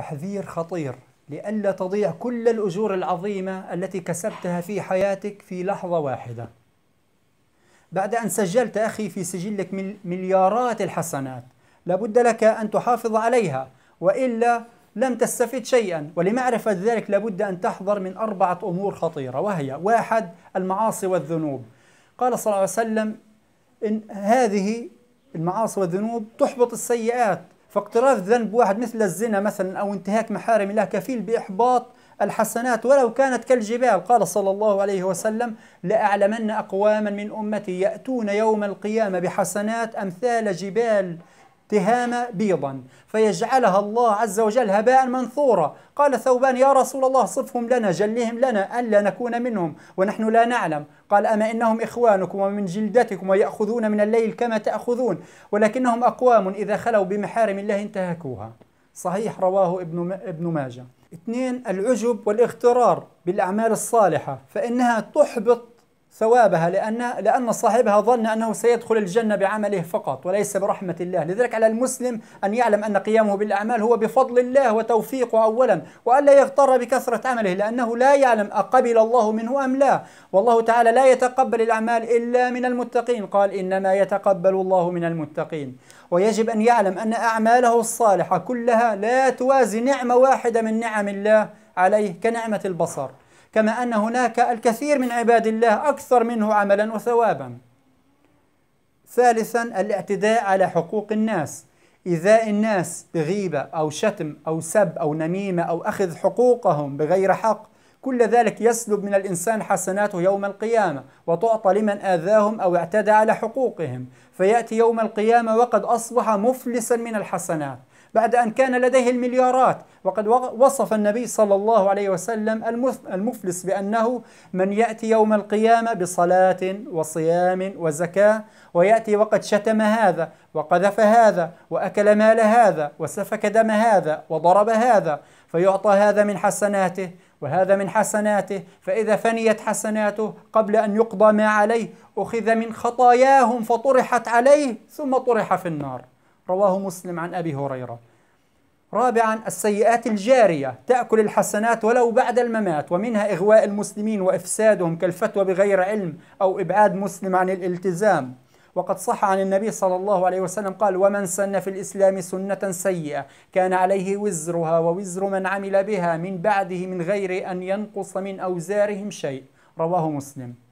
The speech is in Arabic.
تحذير خطير لئلا تضيع كل الأجور العظيمة التي كسبتها في حياتك في لحظة واحدة بعد أن سجلت أخي في سجلك مليارات الحسنات لابد لك أن تحافظ عليها وإلا لم تستفد شيئا ولمعرفة ذلك لابد أن تحذر من أربعة أمور خطيرة وهي واحد المعاصي والذنوب قال صلى الله عليه وسلم إن هذه المعاصي والذنوب تحبط السيئات فاقتراف ذنب واحد مثل الزنا مثلا أو انتهاك محارم الله كفيل بإحباط الحسنات ولو كانت كالجبال قال صلى الله عليه وسلم لأعلمن أقواما من أمتي يأتون يوم القيامة بحسنات أمثال جبال تهامة بيضا فيجعلها الله عز وجل هباء منثورا قال ثوبان يا رسول الله صفهم لنا جلهم لنا ألا نكون منهم ونحن لا نعلم قال أما إنهم إخوانكم ومن جلدتكم ويأخذون من الليل كما تأخذون ولكنهم أقوام إذا خلوا بمحارم الله انتهكوها صحيح رواه ابن ابن ماجه اثنين العجب والاغترار بالأعمال الصالحة فإنها تحبط ثوابها لأن لأن صاحبها ظن أنه سيدخل الجنة بعمله فقط وليس برحمة الله لذلك على المسلم أن يعلم أن قيامه بالأعمال هو بفضل الله وتوفيقه أولا وألا يغتر بكثرة عمله لأنه لا يعلم أقبل الله منه أم لا والله تعالى لا يتقبل الأعمال إلا من المتقين قال إنما يتقبل الله من المتقين ويجب أن يعلم أن أعماله الصالحة كلها لا توازي نعمة واحدة من نعم الله عليه كنعمة البصر كما أن هناك الكثير من عباد الله أكثر منه عملا وثوابا ثالثا الاعتداء على حقوق الناس إيذاء الناس بغيبة أو شتم أو سب أو نميمة أو أخذ حقوقهم بغير حق كل ذلك يسلب من الإنسان حسناته يوم القيامة وتعطى لمن آذاهم أو اعتدى على حقوقهم فيأتي يوم القيامة وقد أصبح مفلسا من الحسنات بعد أن كان لديه المليارات وقد وصف النبي صلى الله عليه وسلم المفلس بأنه من يأتي يوم القيامة بصلاة وصيام وزكاة ويأتي وقد شتم هذا وقذف هذا وأكل مال هذا وسفك دم هذا وضرب هذا فيعطى هذا من حسناته وهذا من حسناته فإذا فنيت حسناته قبل أن يقضى ما عليه أخذ من خطاياهم فطرحت عليه ثم طرح في النار رواه مسلم عن أبي هريرة رابعا السيئات الجارية تأكل الحسنات ولو بعد الممات ومنها إغواء المسلمين وإفسادهم كالفتوى بغير علم أو إبعاد مسلم عن الالتزام وقد صح عن النبي صلى الله عليه وسلم قال ومن سن في الإسلام سنة سيئة كان عليه وزرها ووزر من عمل بها من بعده من غير أن ينقص من أوزارهم شيء رواه مسلم